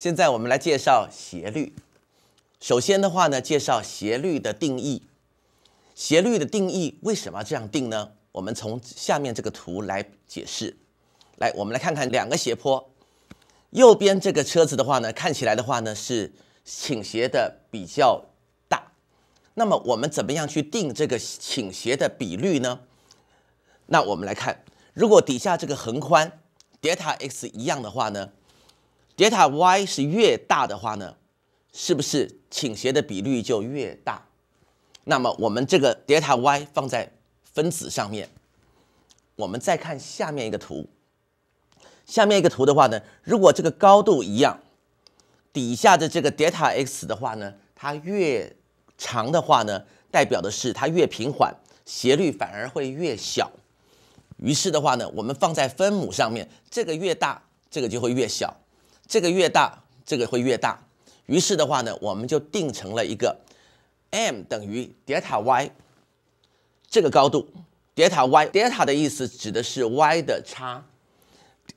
现在我们来介绍斜率。首先的话呢，介绍斜率的定义。斜率的定义为什么这样定呢？我们从下面这个图来解释。来，我们来看看两个斜坡。右边这个车子的话呢，看起来的话呢是倾斜的比较大。那么我们怎么样去定这个倾斜的比率呢？那我们来看，如果底下这个横宽 delta x 一样的话呢？a y 是越大的话呢，是不是倾斜的比率就越大？那么我们这个 a y 放在分子上面，我们再看下面一个图。下面一个图的话呢，如果这个高度一样，底下的这个 a x 的话呢，它越长的话呢，代表的是它越平缓，斜率反而会越小。于是的话呢，我们放在分母上面，这个越大，这个就会越小。这个越大，这个会越大。于是的话呢，我们就定成了一个 m 等于 delta y 这个高度，delta y delta 的意思指的是 y 的差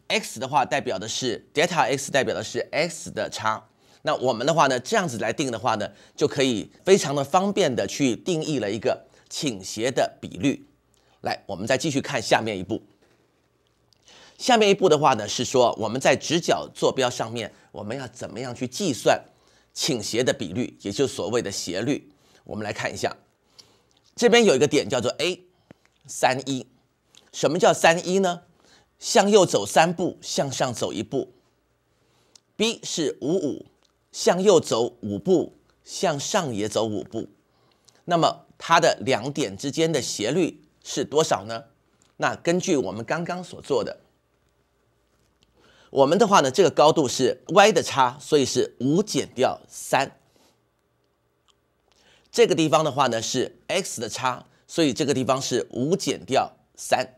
，x 的话代表的是 delta x，代表的是 x 的差。那我们的话呢，这样子来定的话呢，就可以非常的方便的去定义了一个倾斜的比率。来，我们再继续看下面一步。下面一步的话呢，是说我们在直角坐标上面，我们要怎么样去计算倾斜的比率，也就是所谓的斜率？我们来看一下，这边有一个点叫做 A 三一，什么叫三一呢？向右走三步，向上走一步。B 是五五，向右走五步，向上也走五步。那么它的两点之间的斜率是多少呢？那根据我们刚刚所做的。我们的话呢，这个高度是 y 的差，所以是五减掉三。这个地方的话呢是 x 的差，所以这个地方是五减掉三。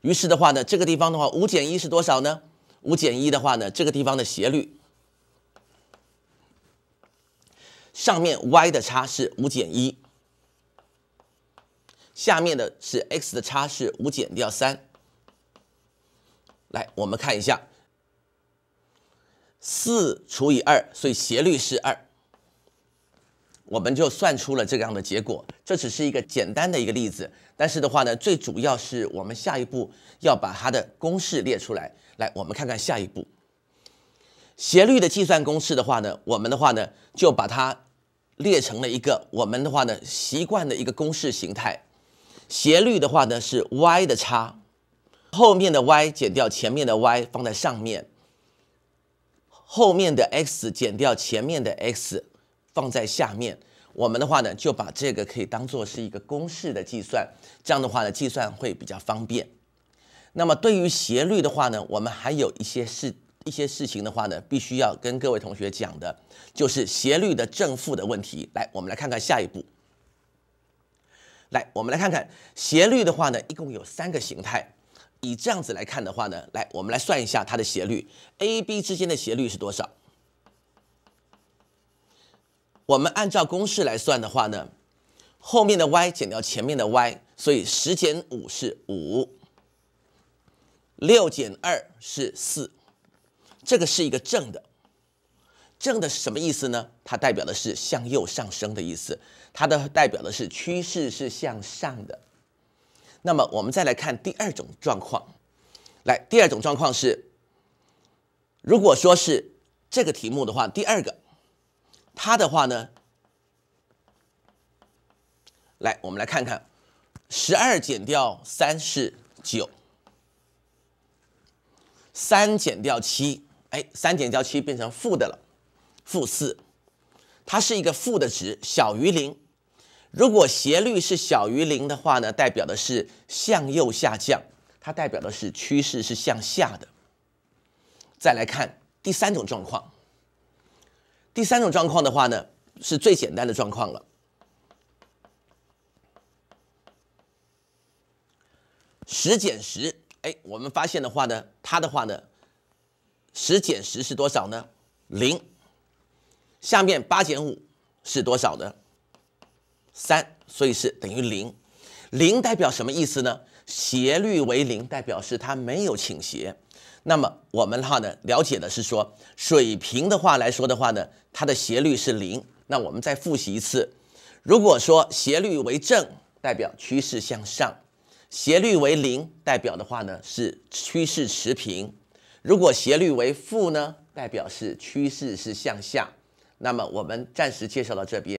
于是的话呢，这个地方的话五减一是多少呢？五减一的话呢，这个地方的斜率上面 y 的差是五减一，下面的是 x 的差是五减掉三。来，我们看一下。四除以二，所以斜率是二。我们就算出了这样的结果。这只是一个简单的一个例子，但是的话呢，最主要是我们下一步要把它的公式列出来。来，我们看看下一步斜率的计算公式的话呢，我们的话呢就把它列成了一个我们的话呢习惯的一个公式形态。斜率的话呢是 y 的差，后面的 y 减掉前面的 y 放在上面。后面的 x 减掉前面的 x，放在下面。我们的话呢，就把这个可以当做是一个公式的计算，这样的话呢，计算会比较方便。那么对于斜率的话呢，我们还有一些事一些事情的话呢，必须要跟各位同学讲的，就是斜率的正负的问题。来，我们来看看下一步。来，我们来看看斜率的话呢，一共有三个形态。以这样子来看的话呢，来，我们来算一下它的斜率，A、B 之间的斜率是多少？我们按照公式来算的话呢，后面的 y 减掉前面的 y，所以十减五是五，六减二是四，这个是一个正的，正的是什么意思呢？它代表的是向右上升的意思，它的代表的是趋势是向上的。那么我们再来看第二种状况，来，第二种状况是，如果说是这个题目的话，第二个，它的话呢，来，我们来看看，十二减掉三是九，三减掉七，哎，三减掉七变成负的了，负四，它是一个负的值，小于零。如果斜率是小于零的话呢，代表的是向右下降，它代表的是趋势是向下的。再来看第三种状况，第三种状况的话呢，是最简单的状况了。十减十，哎，我们发现的话呢，它的话呢，十减十是多少呢？零。下面八减五是多少呢？三，所以是等于零。零代表什么意思呢？斜率为零，代表是它没有倾斜。那么我们的话呢，了解的是说，水平的话来说的话呢，它的斜率是零。那我们再复习一次，如果说斜率为正，代表趋势向上；斜率为零，代表的话呢是趋势持平。如果斜率为负呢，代表是趋势是向下。那么我们暂时介绍到这边。